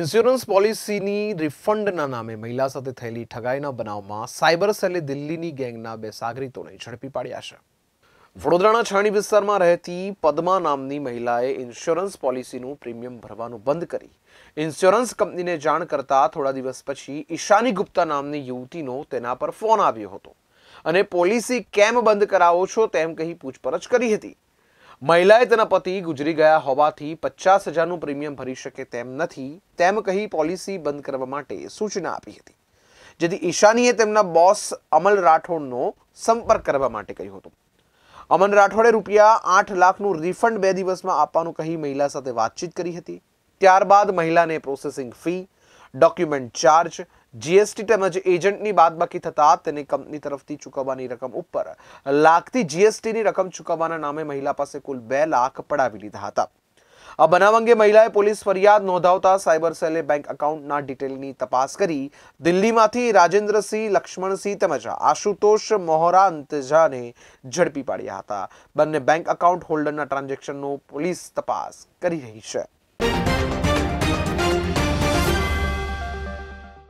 insurance પોલિસીની રિફંડના નામે મહિલા સાથે થયેલી ઠગાઈના બનાવમાં સાયબર સેલે દિલ્હીની ગેંગના બે સાગરીતોને ઝડપી પાડ્યા છે વડોદરાના છાણી વિસ્તારમાં રહેતી પદ્મા નામની મહિલાએ ઇન્સ્યોરન્સ પોલિસીનું પ્રીમિયમ ભરવાનું બંધ કરી ઇન્સ્યોરન્સ કંપનીને જાણ કરતા થોડા દિવસ પછી ઈશાની ગુપ્તા નામની યુવતીનો તેના પર ફોન આવ્યો હતો અને પોલિસી કેમ બંધ કરાવો છો તેમ કહી પૂછપરછ કરી હતી મહિલાએ તેના પતિ ગુજરી ગયા હોવાથી પચાસ હજારનું પ્રીમિયમ ભરી શકે તેમ નથી તેમ કહી પોલિસી બંધ કરવા માટે સૂચના આપી હતી જેથી ઈશાનીએ તેમના બોસ અમલ રાઠોડનો સંપર્ક કરવા માટે કહ્યું હતું અમન રાઠોડે રૂપિયા આઠ લાખનું રિફંડ બે દિવસમાં આપવાનું કહી મહિલા સાથે વાતચીત કરી હતી ત્યારબાદ મહિલાને processing fee document charge GST તેમજ એજન્ટની બાદબાકી થતાં તેને કંપની તરફથી ચૂકવવાની રકમ ઉપર લાગતી જીએસટીની રકમ ચૂકવવાના નામે મહિલા પાસે કુલ બે લાખ પડાવી લીધા હતા આ બનાવ અંગે મહિલાએ પોલીસ ફરિયાદ નોંધાવતા સાયબર સેલે બેંક એકાઉન્ટના ડિટેલની તપાસ કરી દિલ્હીમાંથી રાજેન્દ્રસિંહ લક્ષ્મણસિંહ તેમજ આશુતોષ મોહરા અંતજાને ઝડપી પાડ્યા હતા બંને બેંક એકાઉન્ટ હોલ્ડરના ટ્રાન્ઝેક્શનનો પોલીસ તપાસ કરી રહી છે